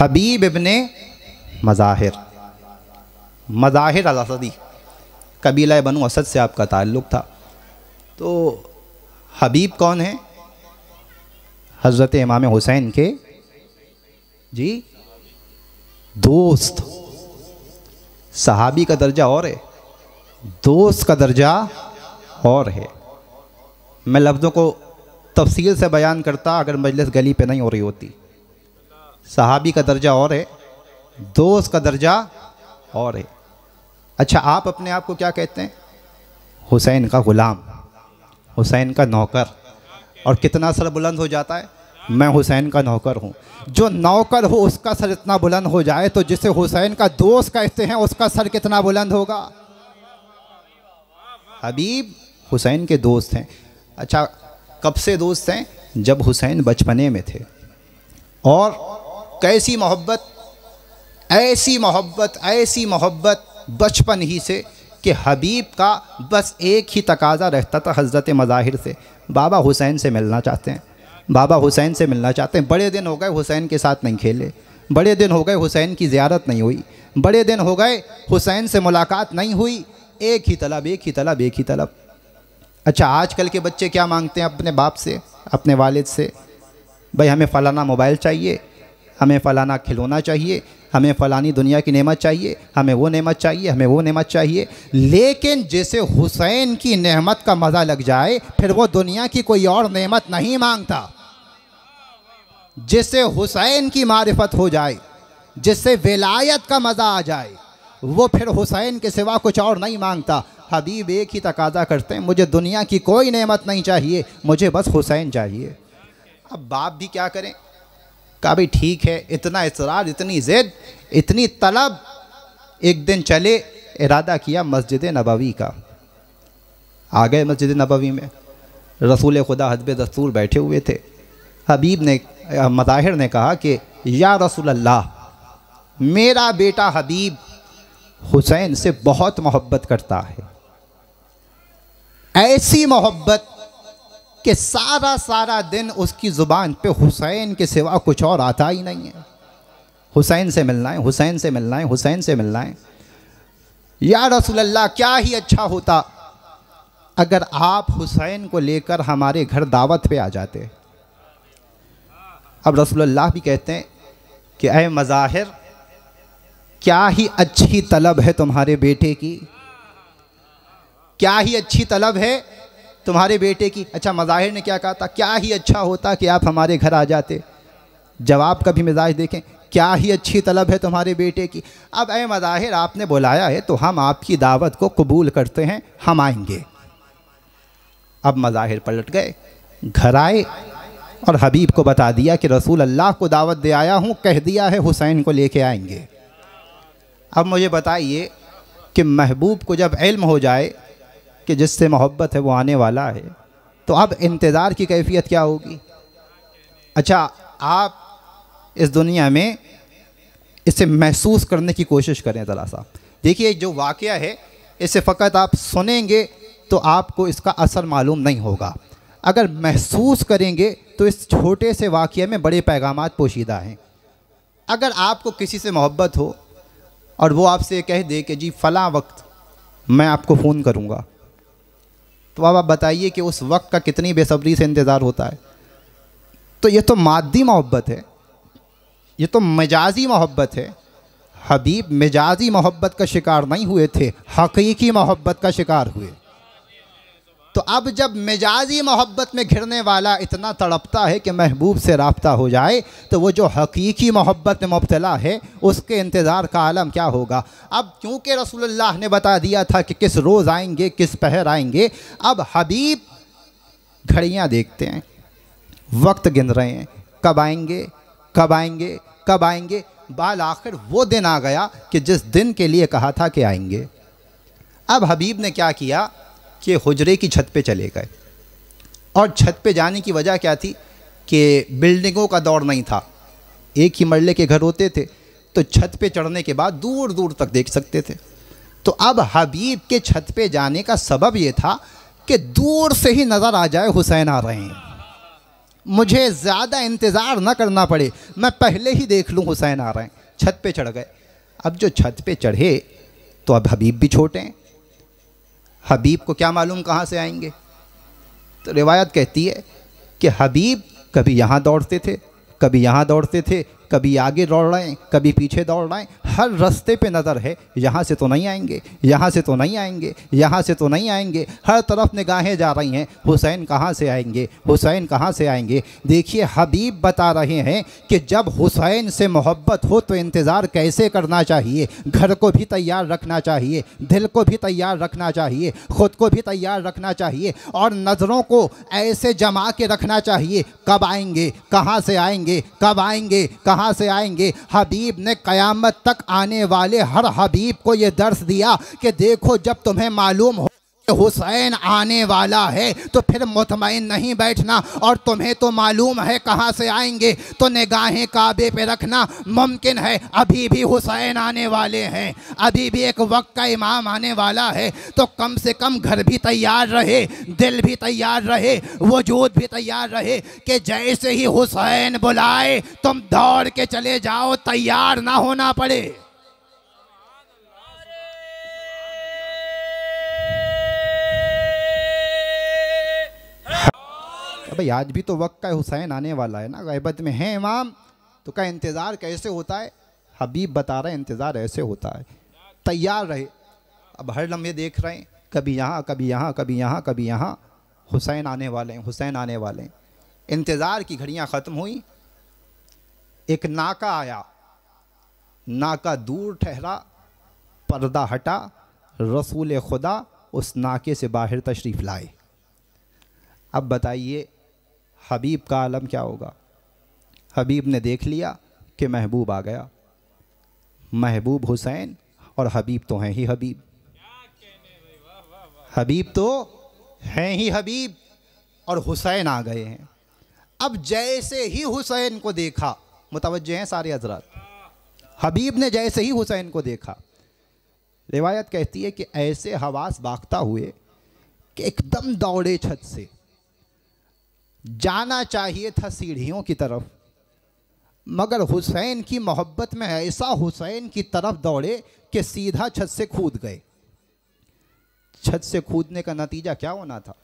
हबीब इबन मज़ाहिर मज़ाहिर अलसदी कबीला बनु असद से आपका ताल्लुक़ था तो हबीब कौन है हज़रत इमाम हुसैन के जी दोस्त सहाबी का दर्जा और है दोस्त का दर्जा और है मैं लफ्ज़ों को तफसील से बयान करता अगर मजलिस गली पे नहीं हो रही होती सहाबी का दर्जा और है दोस्त का दर्जा और है अच्छा आप अपने आप को क्या कहते हैं हुसैन का ग़ुलाम हुसैन का नौकर और कितना सर बुलंद हो जाता है मैं हुसैन का नौकर हूँ जो नौकर हो उसका सर इतना बुलंद हो जाए तो जिसे हुसैन का दोस्त कहते हैं उसका सर कितना बुलंद होगा हबीब हुसैन के दोस्त हैं अच्छा कब से दोस्त हैं जब हुसैन बचपने में थे और कैसी मोहब्बत ऐसी मोहब्बत ऐसी मोहब्बत बचपन ही से कि हबीब का बस एक ही तकाजा रहता था हज़रत मज़ाहिर से बाबा हुसैन से मिलना चाहते हैं बाबा हुसैन से मिलना चाहते हैं बड़े दिन हो गए हुसैन के साथ नहीं खेले बड़े दिन हो गए हुसैन की ज़्यारत नहीं हुई बड़े दिन हो गए हुसैन से मुलाकात नहीं हुई एक ही तलब एक ही तलब एक ही तलब अच्छा आजकल के बच्चे क्या मांगते हैं अपने बाप से अपने वालिद से भाई हमें फ़लाना मोबाइल चाहिए हमें फ़लाना खिलौना चाहिए हमें फ़लानी दुनिया की नेमत चाहिए हमें वो नेमत चाहिए हमें वो नेमत चाहिए लेकिन जैसे हुसैन की नेमत का मज़ा लग जाए फिर वो दुनिया की कोई और नेमत नहीं मांगता जिससे हुसैन की मारिफत हो जाए जिससे विलायत का मज़ा आ जाए वो फिर हुसैन के सिवा कुछ और नहीं मांगता हबीब एक ही तकाजा करते हैं मुझे दुनिया की कोई नेमत नहीं चाहिए मुझे बस हुसैन चाहिए अब बाप भी क्या करें कहा भाई ठीक है इतना इसरार इतनी ज़िद इतनी तलब एक दिन चले इरादा किया मस्जिद नबवी का आ गए मस्जिद नबवी में रसूल खुदा हजब दस्तूर बैठे हुए थे हबीब ने मज़ाहिर ने कहा कि या रसूल अल्लाह मेरा बेटा हबीब हुसैन से बहुत मोहब्बत करता है ऐसी मोहब्बत कि सारा सारा दिन उसकी ज़ुबान पे हुसैन के सिवा कुछ और आता ही नहीं है हुसैन से मिलना है हुसैन से मिलना है हुसैन से मिलना है या रसोल्ला क्या ही अच्छा होता अगर आप हुसैन को लेकर हमारे घर दावत पे आ जाते अब रसोल्ला भी कहते हैं कि अय मज़ाहिर क्या ही अच्छी तलब है तुम्हारे बेटे की क्या ही अच्छी तलब है तुम्हारे बेटे की अच्छा मज़ाहिर ने क्या कहा था क्या ही अच्छा होता कि आप हमारे घर आ जाते जवाब का भी मिजाज देखें क्या ही अच्छी तलब है तुम्हारे बेटे की अब ए मज़ाहिर आपने बुलाया है तो हम आपकी दावत को कबूल करते हैं हम आएंगे अब मज़ाहिर पलट गए घर आए और हबीब को बता दिया कि रसूल अल्लाह को दावत दे आया हूँ कह दिया है हुसैन को लेके आएंगे अब मुझे बताइए कि महबूब को जब इल्म हो जाए कि जिससे मोहब्बत है वो आने वाला है तो अब इंतज़ार की कैफियत क्या होगी अच्छा आप इस दुनिया में इसे महसूस करने की कोशिश करें ज़रा सा देखिए जो वाक़ है इसे फ़कत आप सुनेंगे तो आपको इसका असर मालूम नहीं होगा अगर महसूस करेंगे तो इस छोटे से वाक़ में बड़े पैगाम पोशीदा हैं अगर आपको किसी से मोहब्बत हो और वो आपसे कह दे कि जी फ़ला वक्त मैं आपको फ़ोन करूँगा तो अब आप बताइए कि उस वक्त का कितनी बेसब्री से इंतज़ार होता है तो ये तो मादी मोहब्बत है ये तो मजाजी मोहब्बत है हबीब मिजाजी मोहब्बत का शिकार नहीं हुए थे हकीकी मोहब्बत का शिकार हुए तो अब जब मिजाजी मोहब्बत में घिरने वाला इतना तड़पता है कि महबूब से रबता हो जाए तो वो जो हकीकी मोहब्बत में मुबतला है उसके इंतज़ार का आलम क्या होगा अब क्योंकि रसूलुल्लाह ने बता दिया था कि किस रोज़ आएंगे किस पहर आएंगे अब हबीब घड़ियाँ देखते हैं वक्त गिन रहे हैं कब आएंगे कब आएंगे कब आएंगे बाल आखिर वो दिन आ गया कि जिस दिन के लिए कहा था कि आएंगे अब हबीब ने क्या किया कि हजरे की छत पे चले गए और छत पे जाने की वजह क्या थी कि बिल्डिंगों का दौर नहीं था एक ही मरले के घर होते थे तो छत पे चढ़ने के बाद दूर दूर तक देख सकते थे तो अब हबीब के छत पे जाने का सबब ये था कि दूर से ही नज़र आ जाए हुसैन आ रहे हैं मुझे ज़्यादा इंतज़ार न करना पड़े मैं पहले ही देख लूँ हुसैन आ रहे हैं छत पे चढ़ गए अब जो छत पे चढ़े तो अब हबीब भी छोटे हैं हबीब को क्या मालूम कहाँ से आएंगे तो रिवायत कहती है कि हबीब कभी यहाँ दौड़ते थे कभी यहाँ दौड़ते थे कभी आगे दौड़ रहे हैं कभी पीछे दौड़ रहे हैं हर रास्ते पे नज़र है यहाँ से तो नहीं आएंगे यहाँ से तो नहीं आएंगे यहाँ से तो नहीं आएंगे हर तरफ निगाहें जा रही हैं हुसैन कहाँ से आएंगे हुसैन कहाँ से आएंगे देखिए हबीब बता रहे हैं कि जब हुसैन से मोहब्बत हो तो इंतज़ार कैसे करना चाहिए घर को भी तैयार रखना चाहिए दिल को भी तैयार रखना चाहिए ख़ुद को भी तैयार रखना चाहिए और नज़रों को ऐसे जमा के रखना चाहिए कब आएंगे कहाँ से आएंगे कब आएंगे कहाँ कहां से आएंगे हबीब ने कयामत तक आने वाले हर हबीब को ये दर्श दिया कि देखो जब तुम्हें मालूम हो हुसैन आने वाला है तो फिर मुतमिन नहीं बैठना और तुम्हें तो मालूम है कहाँ से आएंगे तो निगाहें काबे पे रखना मुमकिन है अभी भी हुसैन आने वाले हैं अभी भी एक वक्त का इमाम आने वाला है तो कम से कम घर भी तैयार रहे दिल भी तैयार रहे वजूद भी तैयार रहे कि जैसे ही हुसैन बुलाए तुम दौड़ के चले जाओ तैयार ना होना पड़े भाई आज भी तो वक्त का हुसैन आने वाला है ना गैबत में है इमाम तो का इंतज़ार कैसे होता है हबीब बता रहे इंतज़ार ऐसे होता है तैयार रहे अब हर लम्हे देख रहे हैं कभी यहाँ कभी यहाँ कभी यहाँ कभी यहाँ हुसैन आने वाले हैं हुसैन आने वाले हैं इंतज़ार की घड़ियाँ ख़त्म हुई एक नाका आया नाका दूर ठहरा पर्दा हटा रसूल खुदा उस नाके से बाहर तशरीफ़ लाए अब बताइए हबीब का आलम क्या होगा हबीब ने देख लिया कि महबूब आ गया महबूब हुसैन और हबीब तो हैं ही हबीब हबीब तो हैं ही हबीब और हुसैन आ गए हैं अब जैसे ही हुसैन को देखा मुतवजह हैं सारे हजरात हबीब ने जैसे ही हुसैन को देखा रिवायत कहती है कि ऐसे हवास बागता हुए कि एकदम दौड़े छत से जाना चाहिए था सीढ़ियों की तरफ मगर हुसैन की मोहब्बत में ऐसा हुसैन की तरफ दौड़े कि सीधा छत से कूद गए छत से कूदने का नतीजा क्या होना था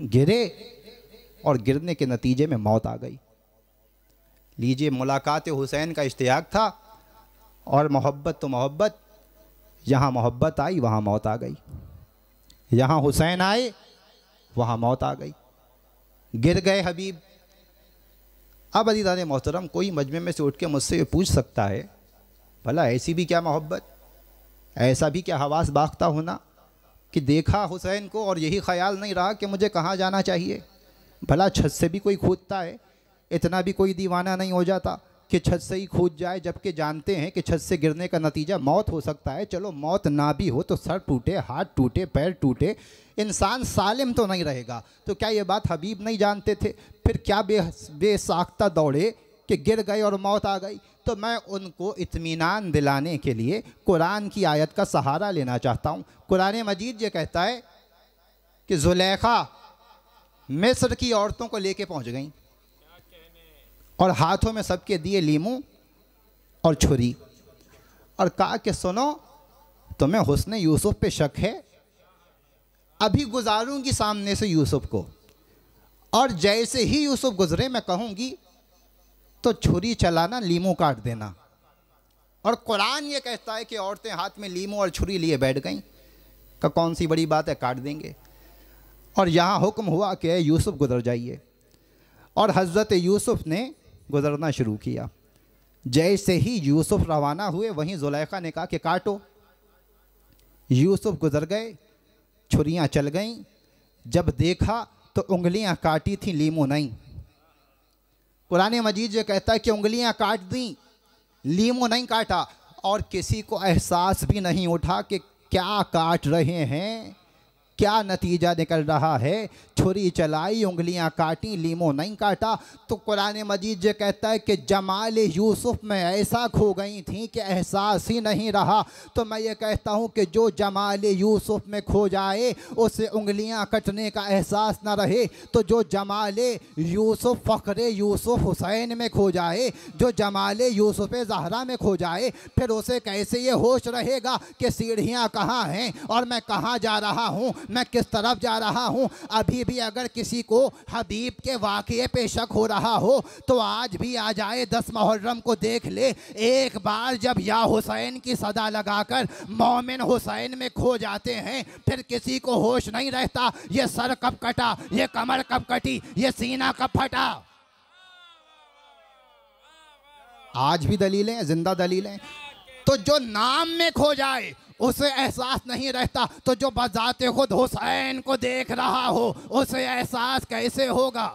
गिरे और गिरने के नतीजे में मौत आ गई लीजिए मुलाकात हुसैन का इश्तियाक था और मोहब्बत तो मोहब्बत यहाँ मोहब्बत आई वहाँ मौत आ गई यहाँ हुसैन आए वहाँ मौत आ गई गिर गए हबीब अब अजीज़ान मोहतरम कोई मजमे में से उठ के मुझसे ये पूछ सकता है भला ऐसी भी क्या मोहब्बत ऐसा भी क्या हवास बाखता होना कि देखा हुसैन को और यही ख्याल नहीं रहा कि मुझे कहाँ जाना चाहिए भला छत से भी कोई खोदता है इतना भी कोई दीवाना नहीं हो जाता कि छत से ही खूद जाए जबकि जानते हैं कि छत से गिरने का नतीजा मौत हो सकता है चलो मौत ना भी हो तो सर टूटे हाथ टूटे पैर टूटे इंसान सालिम तो नहीं रहेगा तो क्या ये बात हबीब नहीं जानते थे फिर क्या बे बेसाख्ता दौड़े कि गिर गए और मौत आ गई तो मैं उनको इत्मीनान दिलाने के लिए कुरान की आयत का सहारा लेना चाहता हूँ कुरान मजीद ये कहता है कि जुलेखा मिस्र की औरतों को लेके पहुँच गई और हाथों में सबके दिए लीमू और छुरी और कहा कि सुनो तुम्हें हुसन यूसुफ पे शक है अभी गुजारूंगी सामने से यूसुफ को और जैसे ही यूसुफ गुजरे मैं कहूंगी तो छुरी चलाना लीमू काट देना और कुरान ये कहता है कि औरतें हाथ में लीमू और छुरी लिए बैठ गईं का कौन सी बड़ी बात है काट देंगे और यहाँ हुक्म हुआ कि यूसुफ गुजर जाइए और हज़रत यूसुफ ने गुजरना शुरू किया जैसे ही यूसुफ रवाना हुए वहीं जुलेखा ने कहा कि काटो यूसुफ गुजर गए छुरियाँ चल गईं जब देखा तो उंगलियां काटी थी लीमो नहीं कुरान मजीद जो कहता है कि उंगलियां काट दी लीमो नहीं काटा और किसी को एहसास भी नहीं उठा कि क्या काट रहे हैं क्या नतीजा निकल रहा है छुरी चलाई उंगलियां काटी लीमो नहीं काटा तो कुरान मजीद जो कहता है कि जमाल यूसुफ में ऐसा खो गई थी कि एहसास ही नहीं रहा तो मैं ये कहता हूँ कि जो जमाल यूसुफ में खो जाए उसे उंगलियां कटने का एहसास ना रहे तो जो जमाल यूसुफ फ़खर यूसुफ हुसैन में खो जाए जो जमाल यूसुफ जहरा में खो जाए फिर उसे कैसे ये होश रहेगा कि सीढ़ियाँ कहाँ हैं और मैं कहाँ जा रहा हूँ मैं किस तरफ जा रहा हूँ अभी भी अगर किसी को हबीब के वाक़े पे शक हो रहा हो तो आज भी आ जाए दस मुहर्रम को देख ले एक बार जब या हुसैन की सदा लगाकर मोमिन हुसैन में खो जाते हैं फिर किसी को होश नहीं रहता ये सर कब कटा ये कमर कब कटी ये सीना कब फटा आज भी दलीलें जिंदा दलीलें तो जो नाम में खो जाए उसे एहसास नहीं रहता तो जो बजाते खुद हुसैन को देख रहा हो उसे एहसास कैसे होगा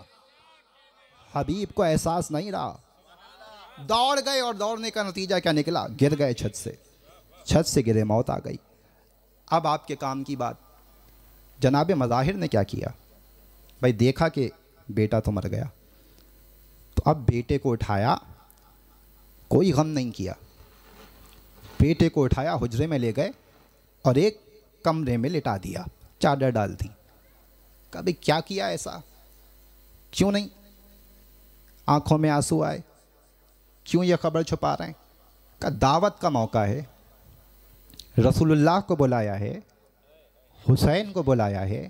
हबीब को एहसास नहीं रहा दौड़ गए और दौड़ने का नतीजा क्या निकला गिर गए छत से छत से गिरे मौत आ गई अब आपके काम की बात जनाब मज़ाहिर ने क्या किया भाई देखा कि बेटा तो मर गया तो अब बेटे को उठाया कोई गम नहीं किया बेटे को उठाया हुजरे में ले गए और एक कमरे में लिटा दिया चादर डाल दी कभी क्या किया ऐसा क्यों नहीं आंखों में आंसू आए क्यों यह खबर छुपा रहे हैं का दावत का मौका है रसूलुल्लाह को बुलाया है हुसैन को बुलाया है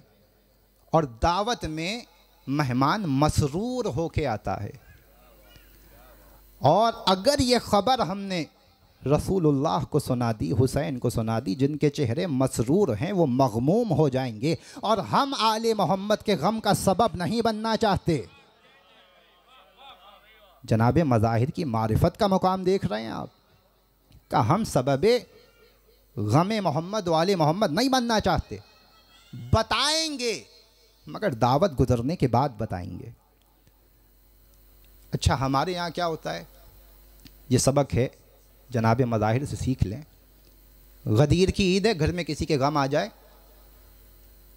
और दावत में मेहमान मसरूर होके आता है और अगर ये ख़बर हमने रसूलुल्लाह को सुना दी हुसैन को सुना दी जिनके चेहरे मसरूर हैं वो मगमूम हो जाएंगे और हम आले मोहम्मद के गम का सबब नहीं बनना चाहते जनाब मज़ाहिर की मारिफत का मुकाम देख रहे हैं आप का हम सबब गम मोहम्मद वाले मोहम्मद नहीं बनना चाहते बताएंगे मगर दावत गुजरने के बाद बताएंगे अच्छा हमारे यहाँ क्या होता है ये सबक है जनाब मज़ाहिर से सीख लें गदीर की ईद है घर में किसी के गम आ जाए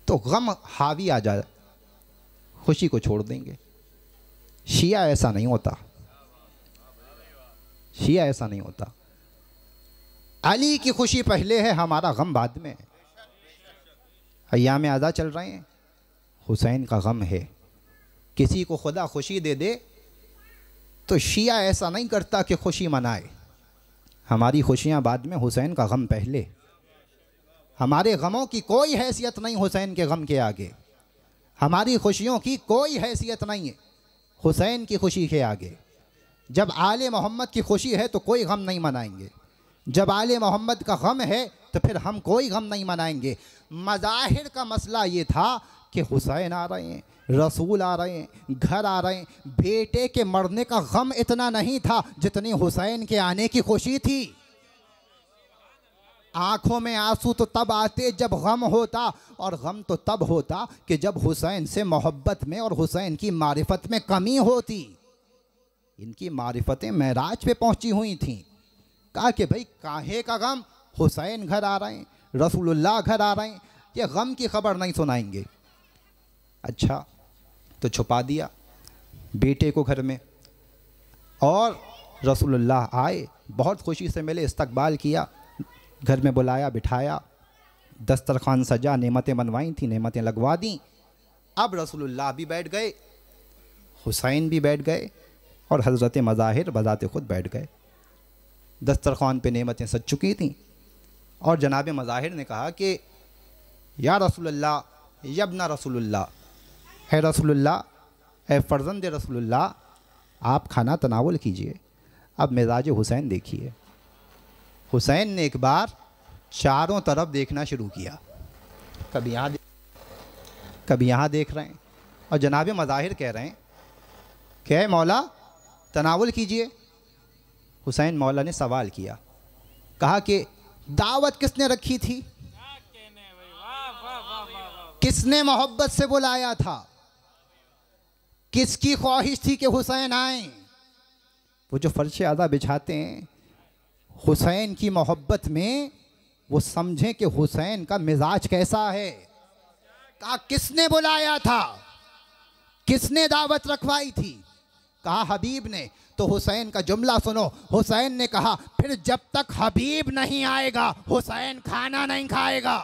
तो गम हावी आ जाए खुशी को छोड़ देंगे शिया ऐसा नहीं होता शिया ऐसा नहीं होता अली की खुशी पहले है हमारा गम बाद में अयाम आज़ा चल रहे हैं हुसैन का गम है किसी को खुदा खुशी दे दे तो शिया ऐसा नहीं करता कि खुशी मनाए हमारी खुशियाँ बाद में हुसैन का गम पहले हमारे गमों की कोई हैसियत नहीं हुसैन के गम के आगे हमारी खुशियों की कोई हैसियत नहीं है हुसैन की खुशी के आगे जब आल मोहम्मद की खुशी है तो कोई गम नहीं मनाएंगे जब आल मोहम्मद का गम है तो फिर हम कोई गम नहीं मनाएंगे मज़ाहिर का मसला ये था कि हुसैन आ रहे हैं रसूल आ रहे हैं घर आ रहे हैं बेटे के मरने का गम इतना नहीं था जितनी हुसैन के आने की खुशी थी आंखों में आंसू तो तब आते जब गम होता और गम तो तब होता कि जब हुसैन से मोहब्बत में और हुसैन की मारिफत में कमी होती इनकी मारिफतें महराज पे पहुंची हुई थीं कहा कि भाई काहे का गम हुसैन घर आ रहे हैं रसूलुल्लाह घर आ रहे हैं ये गम की खबर नहीं सुनाएंगे अच्छा तो छुपा दिया बेटे को घर में और रसूलुल्लाह आए बहुत खुशी से मिले इस्तकबाल किया घर में बुलाया बिठाया दस्तरखान सजा नेमतें बनवाई थी नेमतें लगवा दी अब रसूलुल्लाह भी बैठ गए हुसैन भी बैठ गए और हज़रत मज़ाहिर बजाते ख़ुद बैठ गए दस्तरखान पे नेमतें सज चुकी थीं और जनाब मज़ाहिर ने कहा कि या रसूलुल्लाह यबना रसूलुल्लाह है रसोल्ला ए फ़र्जंद रसोल्ला आप खाना तनावल कीजिए अब मिजाज हुसैन देखिए हुसैन ने एक बार चारों तरफ देखना शुरू किया कभी यहाँ कभी यहाँ देख रहे हैं और जनाब मज़ाहिर कह रहे हैं कह मौला तनावल कीजिए हुसैन मौला ने सवाल किया कहा कि दावत किसने रखी थी किसने मोहब्बत से बुलाया था किसकी ख्वाहिश थी कि हुसैन आए वो जो फर्श अदा बिछाते हैं हुसैन की मोहब्बत में वो समझें कि हुसैन का मिजाज कैसा है कहा किसने बुलाया था किसने दावत रखवाई थी कहा हबीब ने तो हुसैन का जुमला सुनो हुसैन ने कहा फिर जब तक हबीब नहीं आएगा हुसैन खाना नहीं खाएगा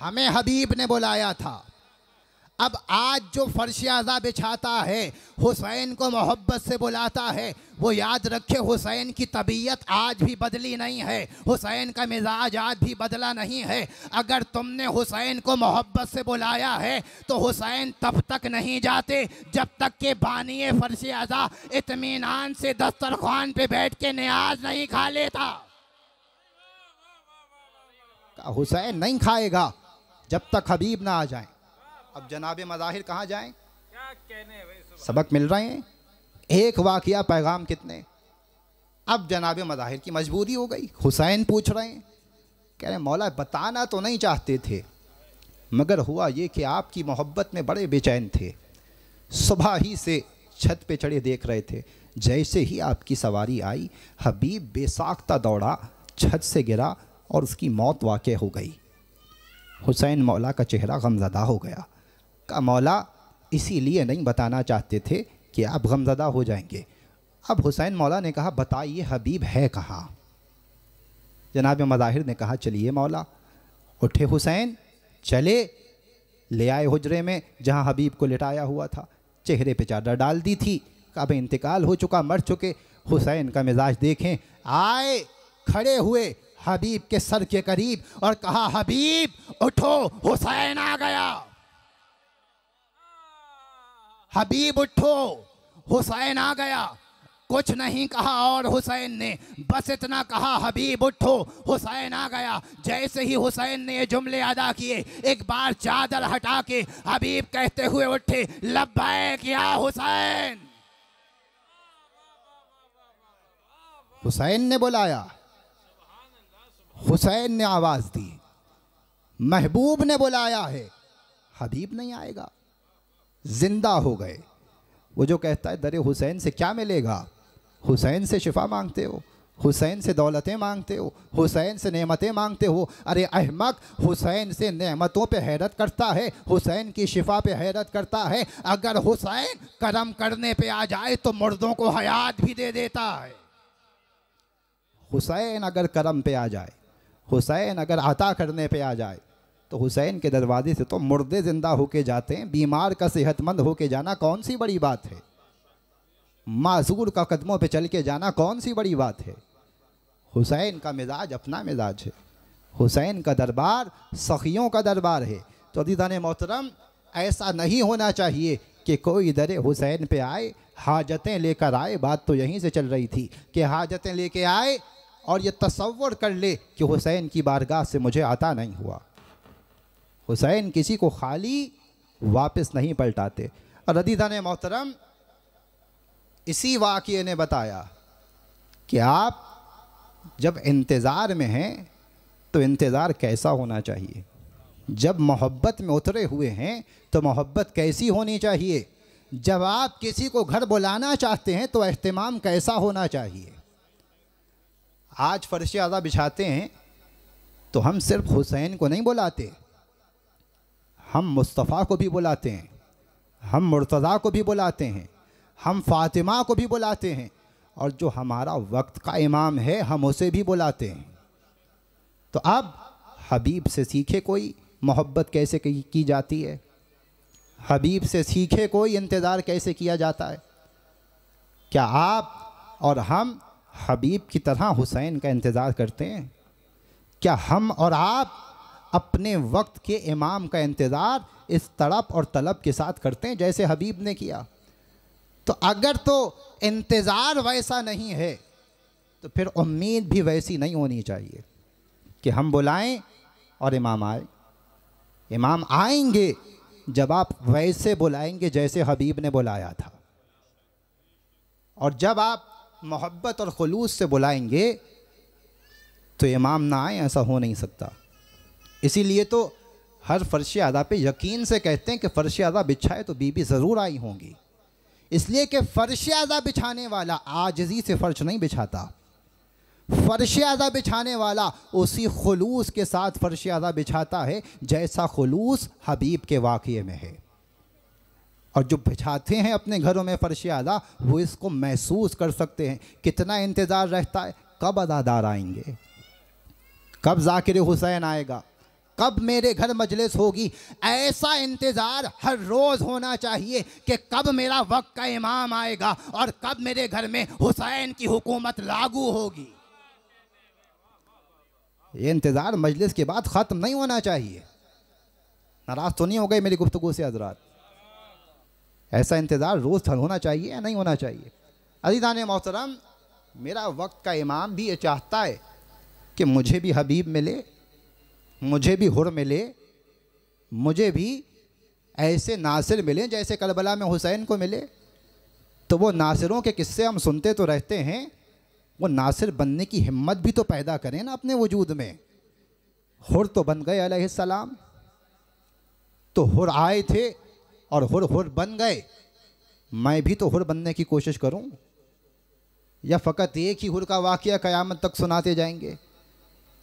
हमें हबीब ने बुलाया था अब आज जो फर्शियाजा बिछाता है हुसैन को मोहब्बत से बुलाता है वो याद रखे हुसैन की तबीयत आज भी बदली नहीं है हुसैन का मिजाज आज भी बदला नहीं है अगर तुमने हुसैन को मोहब्बत से बुलाया है तो हुसैन तब तक नहीं जाते जब तक के फर्श फर्शियाजा इतमान से दस्तरखान पे बैठ के न्याज नहीं खा लेता हुसैन नहीं खाएगा जब तक हबीब ना आ जाए अब जनाब मज़ाहिर कहाँ जाए सबक मिल रहे हैं एक वाक़ पैगाम कितने अब जनाब मज़ाहिर की मजबूरी हो गई हुसैन पूछ रहे हैं कह रहे मौला बताना तो नहीं चाहते थे मगर हुआ ये कि आपकी मोहब्बत में बड़े बेचैन थे सुबह ही से छत पे चढ़े देख रहे थे जैसे ही आपकी सवारी आई हबीब बेसाख्ता दौड़ा छत से गिरा और उसकी मौत वाक़ हो गई हुसैन मौला का चेहरा गमजदा हो गया का मौला इसीलिए नहीं बताना चाहते थे कि आप गमजदा हो जाएंगे अब हुसैन मौला ने कहा बताइए हबीब है कहाँ जनाब मज़ाहिर ने कहा चलिए मौला उठे हुसैन चले ले आए हजरे में जहाँ हबीब को लिटाया हुआ था चेहरे पे चादर डाल दी थी अब इंतकाल हो चुका मर चुके हुसैन का मिजाज देखें आए खड़े हुए हबीब के सर के करीब और कहा हबीब उठो हुसैन आ गया हबीब उठो हुसैन आ गया कुछ नहीं कहा और हुसैन ने बस इतना कहा हबीब उठो हुसैन आ गया जैसे ही हुसैन ने ये जुमले अदा किए एक बार चादर हटा के हबीब कहते हुए उठे लब्बैक क्या हुसैन हुसैन ने बुलाया हुसैन ने आवाज़ दी महबूब ने बुलाया है हबीब नहीं आएगा जिंदा हो गए वो जो कहता है दर हुसैन से क्या मिलेगा हुसैन से शिफा मांगते हो हुसैन से दौलतें मांगते हो हुसैन से नेमतें मांगते हो अरे अहमक हुसैन से नेमतों पे हैरत करता है हुसैन की शिफा पे हैरत करता है अगर हुसैन करम करने पे आ जाए तो मुर्दों को हयात भी दे देता है हुसैन अगर करम पे आ जाए हुसैन अगर अता करने पे आ जाए तो हुसैन के दरवाजे से तो मुर्दे ज़िंदा होके जाते हैं बीमार का सेहतमंद होके जाना कौन सी बड़ी बात है माजूर का कदमों पे चल के जाना कौन सी बड़ी बात है हुसैन का मिजाज अपना मिजाज है हुसैन का दरबार सखियों का दरबार है तो ने मोहतरम ऐसा नहीं होना चाहिए कि कोई दर हुसैन पे आए हाजतें लेकर आए बात तो यहीं से चल रही थी कि हाजतें लेके आए और ये तस्वर कर ले कि हुसैन की बारगाह से मुझे आता नहीं हुआ हुसैन किसी को खाली वापस नहीं पलटाते और रदीदा ने मोहतरम इसी वाक्य ने बताया कि आप जब इंतज़ार में हैं तो इंतज़ार कैसा होना चाहिए जब मोहब्बत में उतरे हुए हैं तो मोहब्बत कैसी होनी चाहिए जब आप किसी को घर बुलाना चाहते हैं तो अहतमाम कैसा होना चाहिए आज फर्श अदा बिछाते हैं तो हम सिर्फ हुसैन को नहीं बुलाते हम मुस्तफ़ा को भी बुलाते हैं हम मुर्तज़ा को भी बुलाते हैं हम फ़ातिमा को भी बुलाते हैं और जो हमारा वक्त का इमाम है हम उसे भी बुलाते हैं तो अब हबीब से सीखे कोई मोहब्बत कैसे की जाती है हबीब से सीखे कोई इंतज़ार कैसे किया जाता है क्या आप और हम हबीब की तरह हुसैन का इंतज़ार करते हैं क्या हम और आप अपने वक्त के इमाम का इंतज़ार इस तड़प और तलब के साथ करते हैं जैसे हबीब ने किया तो अगर तो इंतज़ार वैसा नहीं है तो फिर उम्मीद भी वैसी नहीं होनी चाहिए कि हम बुलाएं और इमाम आए इमाम आएंगे जब आप वैसे बुलाएंगे जैसे हबीब ने बुलाया था और जब आप मोहब्बत और खलूस से बुलाएंगे तो इमाम ना आए ऐसा हो नहीं सकता इसीलिए तो हर फर्श अदा पे यकीन से कहते हैं कि फर्श अदा बिछाए तो बीबी ज़रूर आई होंगी इसलिए कि फर्श अदा बिछाने वाला आजजी से फ़र्श नहीं बिछाता फ़र्श अदा बिछाने वाला उसी खलूस के साथ फ़र्श अदा बिछाता है जैसा खलूस हबीब के वाक़े में है और जो बिछाते हैं अपने घरों में फ़र्श अदा वो इसको महसूस कर सकते हैं कितना इंतज़ार रहता है कब अदादार आएंगे कब जाकिर हुसैन आएगा कब मेरे घर मजलिस होगी ऐसा इंतज़ार हर रोज़ होना चाहिए कि कब मेरा वक्त का इमाम आएगा और कब मेरे घर में हुसैन की हुकूमत लागू होगी ये इंतज़ार मजलिस के बाद ख़त्म नहीं होना चाहिए नाराज़ तो नहीं हो गए मेरी गुफ्तु से हजरात ऐसा इंतज़ार रोज़ होना चाहिए या नहीं होना चाहिए अजीदान मोहतरम मेरा वक्त का इमाम भी ये चाहता है कि मुझे भी हबीब मिले मुझे भी हुर मिले मुझे भी ऐसे नासिर मिले जैसे कलबला में हुसैन को मिले तो वो नासिरों के किस्से हम सुनते तो रहते हैं वो नासिर बनने की हिम्मत भी तो पैदा करें ना अपने वजूद में हुर तो बन गए सलाम तो हुर आए थे और हुर हुर बन गए मैं भी तो हुर बनने की कोशिश करूं या फ़कत एक ही हुर का वाक़ क़यामत तक सुनाते जाएंगे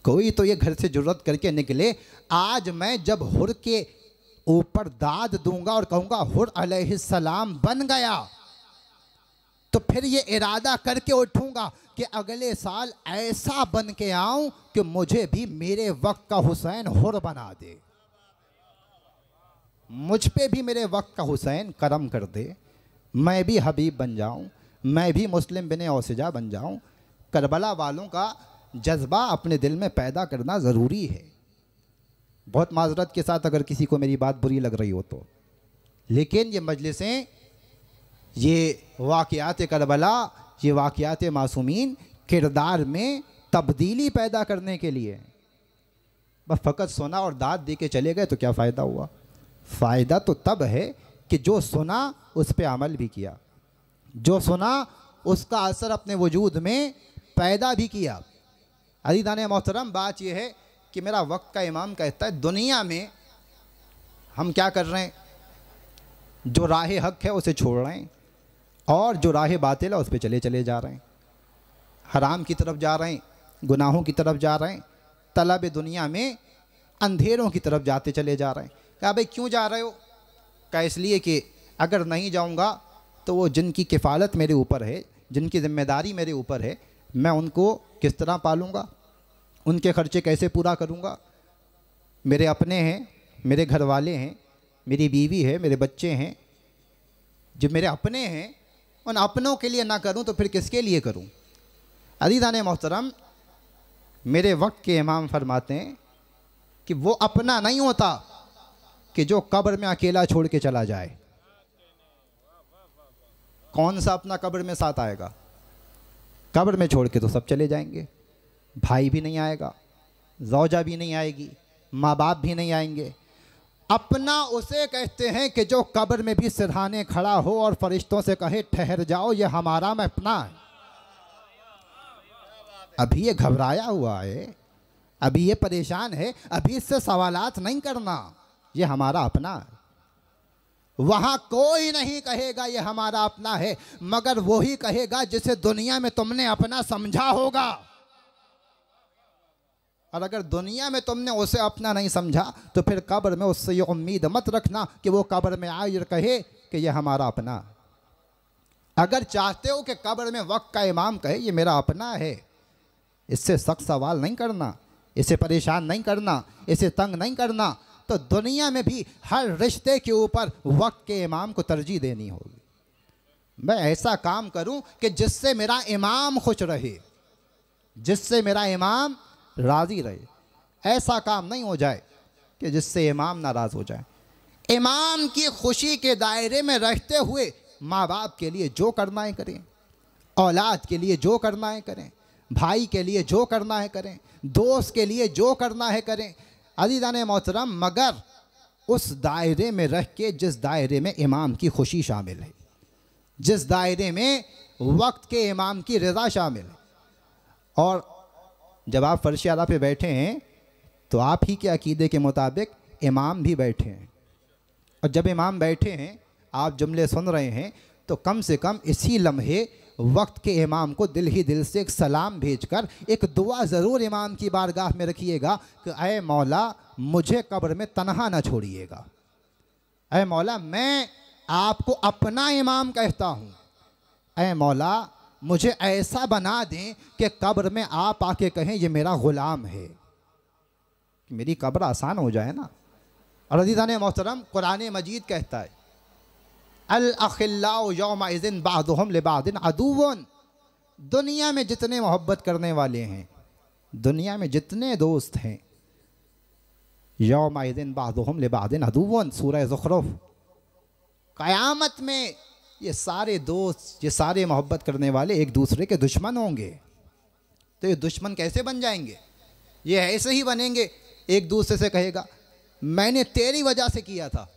कोई तो ये घर से जरूरत करके निकले आज मैं जब हुर के ऊपर दाद दूंगा और कहूंगा हुर सलाम बन गया तो फिर ये इरादा करके उठूंगा कि अगले साल ऐसा बन के आऊं कि मुझे भी मेरे वक्त का हुसैन हुर बना दे मुझ पे भी मेरे वक्त का हुसैन करम कर दे मैं भी हबीब बन जाऊं मैं भी मुस्लिम बिन औसजा बन जाऊं करबला वालों का जज्बा अपने दिल में पैदा करना ज़रूरी है बहुत माजरत के साथ अगर किसी को मेरी बात बुरी लग रही हो तो लेकिन ये मजलिसें ये वाक़ात करबला ये वाक़ात मासूमिन किरदार में तब्दीली पैदा करने के लिए बस फ़कत सुना और दाद दे के चले गए तो क्या फ़ायदा हुआ फ़ायदा तो तब है कि जो सुना उस पर अमल भी किया जो सुना उसका असर अपने वजूद में पैदा भी किया अजीदान मोहतरम बात यह है कि मेरा वक्त का इमाम कहता है दुनिया में हम क्या कर रहे हैं जो राह हक है उसे छोड़ रहे हैं और जो राह बातिल है उस पर चले चले जा रहे हैं हराम की तरफ जा रहे हैं गुनाहों की तरफ जा रहे हैं तलब दुनिया में अंधेरों की तरफ जाते चले जा रहे हैं कहा भाई क्यों जा रहे हो क्या इसलिए कि अगर नहीं जाऊँगा तो वो जिनकी किफ़ालत मेरे ऊपर है जिनकी ज़िम्मेदारी मेरे ऊपर है मैं उनको किस तरह पालूँगा उनके खर्चे कैसे पूरा करूँगा मेरे अपने हैं मेरे घर वाले हैं मेरी बीवी है मेरे बच्चे हैं जो मेरे अपने हैं उन अपनों के लिए ना करूं तो फिर किसके लिए करूं अजीज़ान मोहतरम मेरे वक्त के इमाम फरमाते हैं कि वो अपना नहीं होता कि जो कब्र में अकेला छोड़ के चला जाए कौन सा अपना कब्र में साथ आएगा कब्र में छोड़ के तो सब चले जाएंगे भाई भी नहीं आएगा जौजा भी नहीं आएगी माँ बाप भी नहीं आएंगे अपना उसे कहते हैं कि जो कब्र में भी सिरहाने खड़ा हो और फरिश्तों से कहे ठहर जाओ ये हमारा मैं अपना है अभी ये घबराया हुआ है अभी ये परेशान है अभी इससे सवालात नहीं करना ये हमारा अपना है वहां कोई नहीं कहेगा ये हमारा अपना है मगर वही कहेगा जिसे दुनिया में तुमने अपना समझा होगा और अगर दुनिया में तुमने उसे अपना नहीं समझा तो फिर कब्र में उससे ये उम्मीद मत रखना कि वो कब्र में आए और कहे कि ये हमारा अपना अगर चाहते हो कि कब्र में वक्त का इमाम कहे ये मेरा अपना है इससे सख्त सवाल नहीं करना इसे परेशान नहीं करना इसे तंग नहीं करना तो दुनिया में भी हर रिश्ते के ऊपर वक्त के इमाम को तरजीह देनी होगी मैं ऐसा काम करूं कि जिससे मेरा इमाम खुश रहे जिससे मेरा इमाम राज़ी रहे ऐसा काम नहीं हो जाए कि जिससे इमाम नाराज़ हो जाए इमाम की खुशी के दायरे में रहते हुए माँ बाप के लिए जो करना है करें औलाद के लिए जो करना है करें भाई के लिए जो करना है करें दोस्त के लिए जो करना है करें दान मोहतरम मगर उस दायरे में रह के जिस दायरे में इमाम की खुशी शामिल है जिस दायरे में वक्त के इमाम की रज़ा शामिल है और जब आप फर्श अदा पे बैठे हैं तो आप ही के अकीदे के मुताबिक इमाम भी बैठे हैं और जब इमाम बैठे हैं आप जुमले सुन रहे हैं तो कम से कम इसी लम्हे वक्त के इमाम को दिल ही दिल से एक सलाम भेजकर एक दुआ ज़रूर इमाम की बारगाह में रखिएगा कि अय मौला मुझे कब्र में तनहा ना छोड़िएगा अय मौला मैं आपको अपना इमाम कहता हूँ अय मौला मुझे ऐसा बना दें कि कब्र में आप आके कहें ये मेरा ग़ुलाम है मेरी कब्र आसान हो जाए ना और रजीदा ने मोहतरम कुरान मजीद कहता है अखिल्लाउमिन बहदम लिबादिन अदूवन दुनिया में जितने मोहब्बत करने वाले हैं दुनिया में जितने दोस्त हैं यौमिन बहदम लबादिन अदूवन सूर ज़ुखरफ क़यामत में ये सारे दोस्त ये सारे मोहब्बत करने वाले एक दूसरे के दुश्मन होंगे तो ये दुश्मन कैसे बन जाएंगे ये ऐसे ही बनेंगे एक दूसरे से कहेगा मैंने तेरी वजह से किया था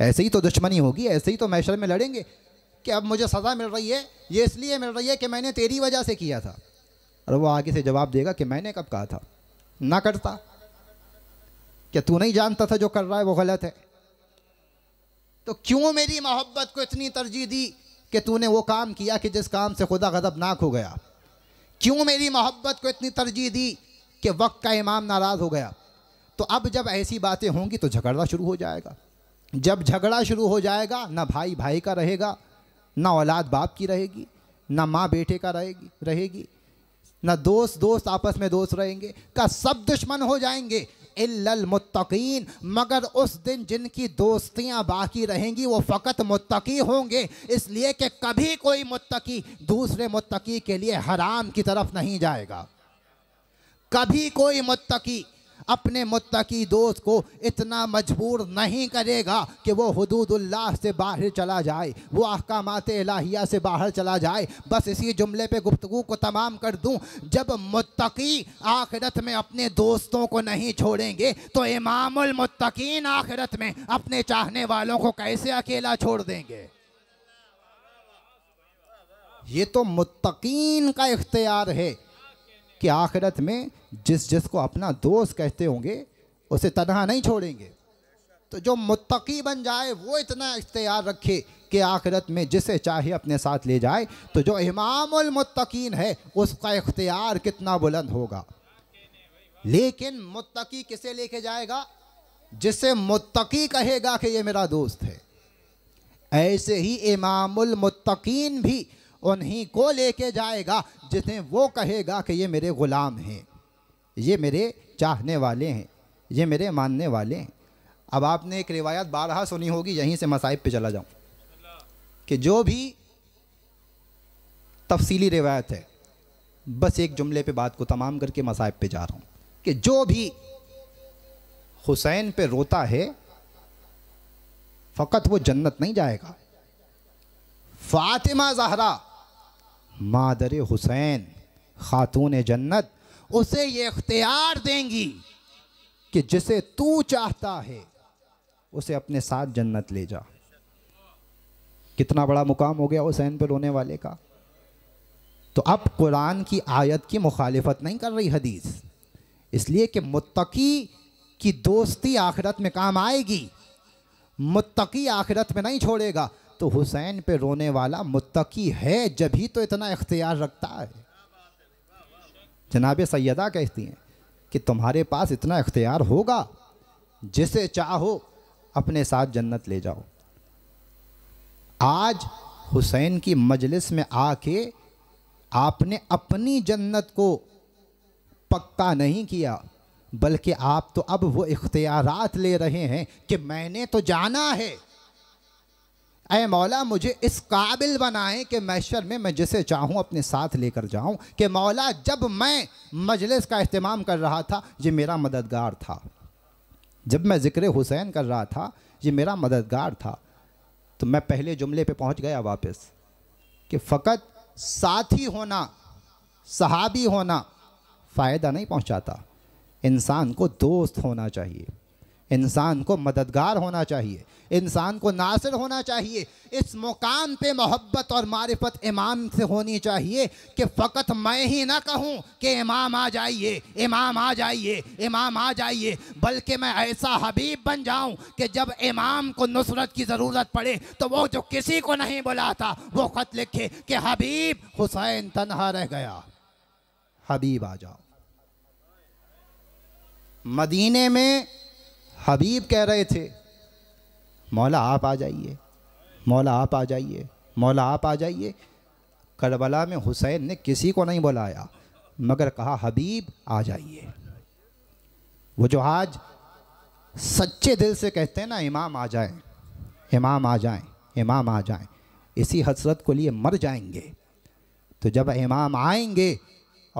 ऐसे ही तो दुश्मनी होगी ऐसे ही तो मैशर में लड़ेंगे कि अब मुझे सज़ा मिल रही है ये इसलिए मिल रही है कि मैंने तेरी वजह से किया था और वो आगे से जवाब देगा कि मैंने कब कहा था ना करता क्या तू नहीं जानता था जो कर रहा है वो गलत है तो क्यों मेरी मोहब्बत को इतनी तरजीह दी कि तूने वो काम किया कि जिस काम से खुदा गदबनाक हो गया क्यों मेरी मोहब्बत को इतनी तरजीह दी कि वक्त का इमाम नाराज़ हो गया तो अब जब ऐसी बातें होंगी तो झगड़ना शुरू हो जाएगा जब झगड़ा शुरू हो जाएगा ना भाई भाई का रहेगा ना औलाद बाप की रहेगी ना माँ बेटे का रहेगी रहेगी ना दोस्त दोस्त आपस में दोस्त रहेंगे का सब दुश्मन हो जाएंगे मुत्तकीन मगर उस दिन जिनकी दोस्तियां बाकी रहेंगी वो फ़कत मुत्तकी होंगे इसलिए कि कभी कोई मुत्तकी दूसरे मुत्तकी के लिए हराम की तरफ नहीं जाएगा कभी कोई मुत्तकी अपने मुत्तकी दोस्त को इतना मजबूर नहीं करेगा कि वो हदूदुल्लाह से बाहर चला जाए वो अहकाम इलाहिया से बाहर चला जाए बस इसी जुमले पे गुफ्तु को तमाम कर दूं जब मुत्तकी आखिरत में अपने दोस्तों को नहीं छोड़ेंगे तो इमामुलमतकीन आखिरत में अपने चाहने वालों को कैसे अकेला छोड़ देंगे ये तो मुत्तकीन का इख्तियार है कि आखिरत में जिस जिस को अपना दोस्त कहते होंगे उसे तनहा नहीं छोड़ेंगे तो जो मुत्तकी बन जाए वो इतना इख्तियार रखे कि आखिरत में जिसे चाहे अपने साथ ले जाए तो जो इमामुलमतकीन है उसका इख्तियार कितना बुलंद होगा लेकिन मुत्तकी किसे लेके जाएगा जिसे मुत्तकी कहेगा कि ये मेरा दोस्त है ऐसे ही इमामुलमतकीन भी उन्हीं को लेके जाएगा जिन्हें वो कहेगा कि ये मेरे ग़ुलाम हैं ये मेरे चाहने वाले हैं ये मेरे मानने वाले हैं अब आपने एक रिवायत बारहा सुनी होगी यहीं से मसाइब पे चला जाऊं कि जो भी तफसीली रिवायत है बस एक जुमले पे बात को तमाम करके मसाइब पे जा रहा हूं कि जो भी हुसैन पे रोता है फ़कत वो जन्नत नहीं जाएगा फातिमा जहरा मादर हुसैन ख़ातून जन्नत उसे ये इख्तियार देंगी कि जिसे तू चाहता है उसे अपने साथ जन्नत ले जा कितना बड़ा मुकाम हो गया हुसैन पर रोने वाले का तो अब कुरान की आयत की मुखालिफत नहीं कर रही हदीस इसलिए कि मुत्तकी की दोस्ती आखिरत में काम आएगी मुत्तकी आखिरत में नहीं छोड़ेगा तो हुसैन पे रोने वाला मुत्तकी है जब ही तो इतना इख्तियार रखता है जनाब सैदा कहती हैं कि तुम्हारे पास इतना इख्तियार होगा जिसे चाहो अपने साथ जन्नत ले जाओ आज हुसैन की मजलिस में आके आपने अपनी जन्नत को पक्का नहीं किया बल्कि आप तो अब वो इख्तियारात ले रहे हैं कि मैंने तो जाना है अय मौला मुझे इस काबिल बनाएं कि मैशर में मैं जिसे चाहूँ अपने साथ लेकर जाऊँ कि मौला जब मैं मजलिस का अहतमाम कर रहा था ये मेरा मददगार था जब मैं ज़िक्र हुसैन कर रहा था ये मेरा मददगार था तो मैं पहले जुमले पे पहुंच गया वापस कि फ़कत साथी होना सहाबी होना फ़ायदा नहीं पहुँचाता इंसान को दोस्त होना चाहिए इंसान को मददगार होना चाहिए इंसान को नासिर होना चाहिए इस मुकाम पे मोहब्बत और मारिफत इमाम से होनी चाहिए कि फ़कत मैं ही ना कहूँ कि इमाम आ जाइए इमाम आ जाइए इमाम आ जाइए बल्कि मैं ऐसा हबीब बन जाऊँ कि जब इमाम को नुसरत की ज़रूरत पड़े तो वो जो किसी को नहीं बुलाता वो ख़त लिखे कि हबीब हुसैन तनहा रह गया हबीब आ जाओ मदीने में हबीब कह रहे थे मौला आप आ जाइए मौला आप आ जाइए मौला आप आ जाइए करबला में हुसैन ने किसी को नहीं बुलाया मगर कहा हबीब आ जाइए वो जो आज सच्चे दिल से कहते हैं ना इमाम आ जाए इमाम आ जाए इमाम आ जाए इसी हसरत को लिए मर जाएंगे तो जब इमाम आएंगे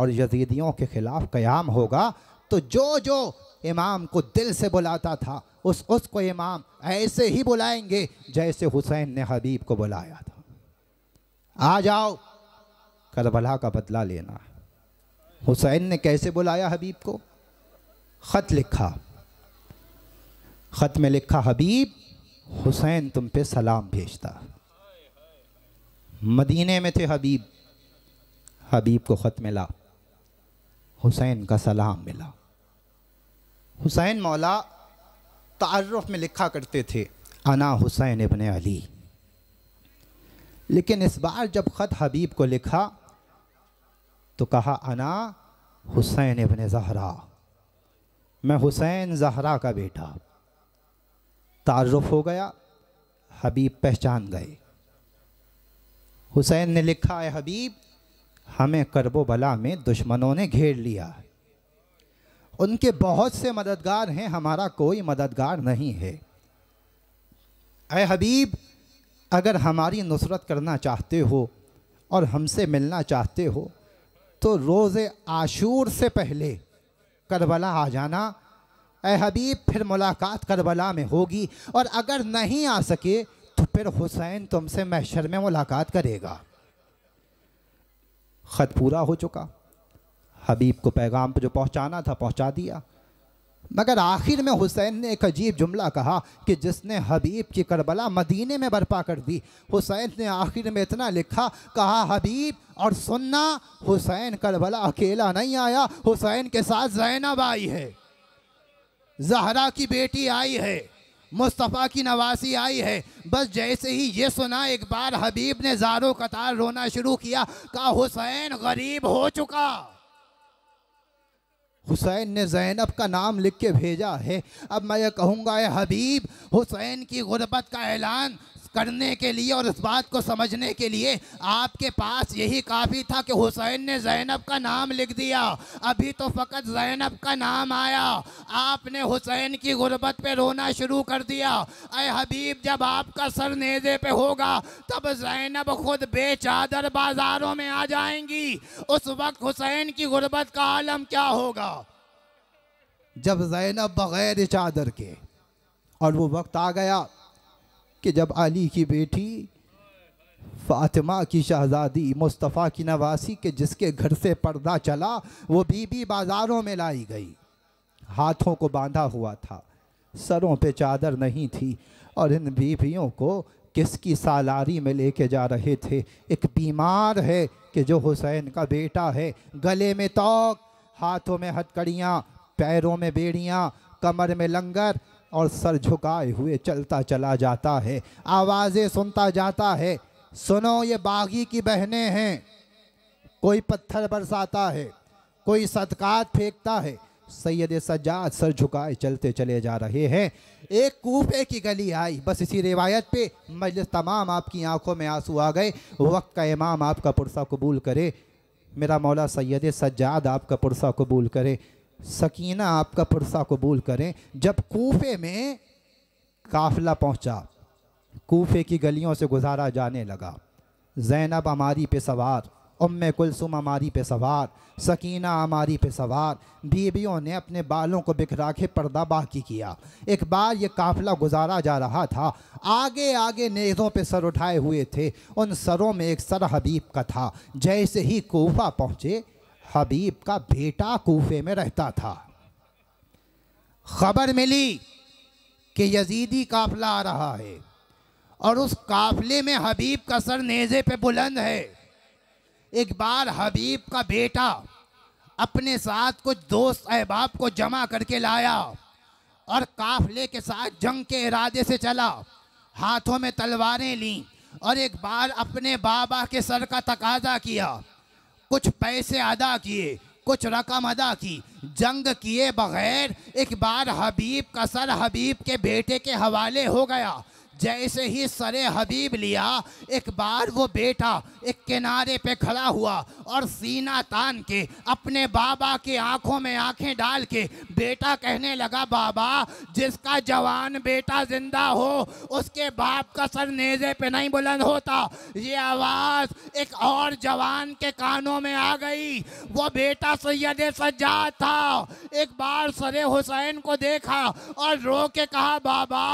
और यजीदियों के ख़िलाफ़ क़याम होगा तो जो जो इमाम को दिल से बुलाता था उस उसको इमाम ऐसे ही बुलाएंगे जैसे हुसैन ने हबीब को बुलाया था आ जाओ करबला का बदला लेना हुसैन ने कैसे बुलाया हबीब को ख़त लिखा ख़त में लिखा हबीब हुसैन तुम पे सलाम भेजता मदीने में थे हबीब हबीब को ख़त मिला हुसैन का सलाम मिला हुसैन मौला तारफ़ में लिखा करते थे अना हुसैन इबन अली लेकिन इस बार जब ख़त हबीब को लिखा तो कहा अना हुसैन इबन जहरा मैं हुसैन जहरा का बेटा तारफ़ हो गया हबीब पहचान गए हुसैन ने लिखा है हबीब हमें करबो बला में दुश्मनों ने घेर लिया है उनके बहुत से मददगार हैं हमारा कोई मददगार नहीं है अय हबीब अगर हमारी नुसरत करना चाहते हो और हमसे मिलना चाहते हो तो रोज़ आशूर से पहले करबला आ जाना ए हबीब फिर मुलाकात करबला में होगी और अगर नहीं आ सके तो फिर हुसैन तुमसे महशर में मुलाकात करेगा ख़त पूरा हो चुका हबीब को पैगाम पर जो पहुँचाना था पहुँचा दिया मगर आखिर में हुसैन ने एक अजीब जुमला कहा कि जिसने हबीब की करबला मदीने में बर्पा कर दी हुसैन ने आखिर में इतना लिखा कहा हबीब और सुनना हुसैन करबला अकेला नहीं आया हुसैन के साथ जैनब आई है जहरा की बेटी आई है मुस्तफ़ा की नवासी आई है बस जैसे ही ये सुना एक बार हबीब ने जारो कतार रोना शुरू किया कहा हुसैन गरीब हो चुका हुसैन ने जैनब का नाम लिख के भेजा है अब मैं ये कहूँगा हबीब हुसैन की गुरबत का ऐलान करने के लिए और इस बात को समझने के लिए आपके पास यही काफ़ी था कि हुसैन ने जैनब का नाम लिख दिया अभी तो फ़कत जैनब का नाम आया आपने हुसैन की गुर्बत पे रोना शुरू कर दिया अरे हबीब जब आपका सर नेजे पे होगा तब जैनब खुद बेचादर बाज़ारों में आ जाएंगी उस वक्त हुसैन की गुर्बत का आलम क्या होगा जब जैनब बग़ैर चादर के और वो वक्त आ गया कि जब अली की बेटी फातिमा की शहज़ादी मुस्तफ़ा की नवासी के जिसके घर से पर्दा चला वो बीबी बाज़ारों में लाई गई हाथों को बांधा हुआ था सरों पे चादर नहीं थी और इन बीबियों को किसकी सालारी में लेके जा रहे थे एक बीमार है कि जो हुसैन का बेटा है गले में तोक हाथों में हथकड़ियाँ पैरों में बेड़ियाँ कमर में लंगर और सर झुकाए हुए चलता चला जाता है आवाज़ें सुनता जाता है सुनो ये बागी की बहनें हैं कोई पत्थर बरसाता है कोई सदकात फेंकता है सैयद सज्जाद सर झुकाए चलते चले जा रहे हैं एक कूफे की गली आई बस इसी रिवायत पे मजलिस तमाम आपकी आंखों में आंसू आ गए वक्त का इमाम आपका पुरसा कबूल करे मेरा मौला सैयद सज्जाद आपका पुरसा कबूल करे सकीना आपका पुरसा कबूल करें जब कोफे में काफिला पहुंचा कोफे की गलियों से गुजारा जाने लगा जैनब हमारी पे सवार उम कुलसुम हमारी पे सवार सकीना हमारी पे सवार बीबियों ने अपने बालों को बिखरा के पर्दा बाकी किया एक बार ये काफिला गुजारा जा रहा था आगे आगे नेज़ों पे सर उठाए हुए थे उन सरों में एक सर हबीब का था जैसे ही कोफा पहुँचे हबीब का बेटा कोफे में रहता था खबर मिली कि यजीदी काफिला आ रहा है और उस काफिले में हबीब का सर नेज़े पे बुलंद है एक बार हबीब का बेटा अपने साथ कुछ दोस्त अहबाब को जमा करके लाया और काफिले के साथ जंग के इरादे से चला हाथों में तलवारें लीं और एक बार अपने बाबा के सर का तकाजा किया कुछ पैसे अदा किए कुछ रकम अदा की जंग किए बगैर एक बार हबीब का सर हबीब के बेटे के हवाले हो गया जैसे ही सरे हबीब लिया एक बार वो बेटा एक किनारे पे खड़ा हुआ और सीना तान के अपने बाबा की आंखों में आंखें डाल के बेटा कहने लगा बाबा जिसका जवान बेटा जिंदा हो उसके बाप का सर नेजे पे नहीं बुलंद होता ये आवाज़ एक और जवान के कानों में आ गई वो बेटा सैयद सज्जा था एक बार सरे हुसैन को देखा और रो के कहा बाबा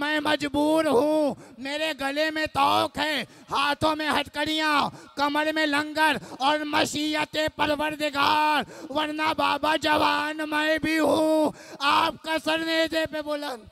मैं मजबूर दूर हूँ मेरे गले में तोक है हाथों में हथकड़ियाँ कमर में लंगर और मसीहत परवरदिगार वरना बाबा जवान मैं भी हूँ आपका सर दे पे बुलंद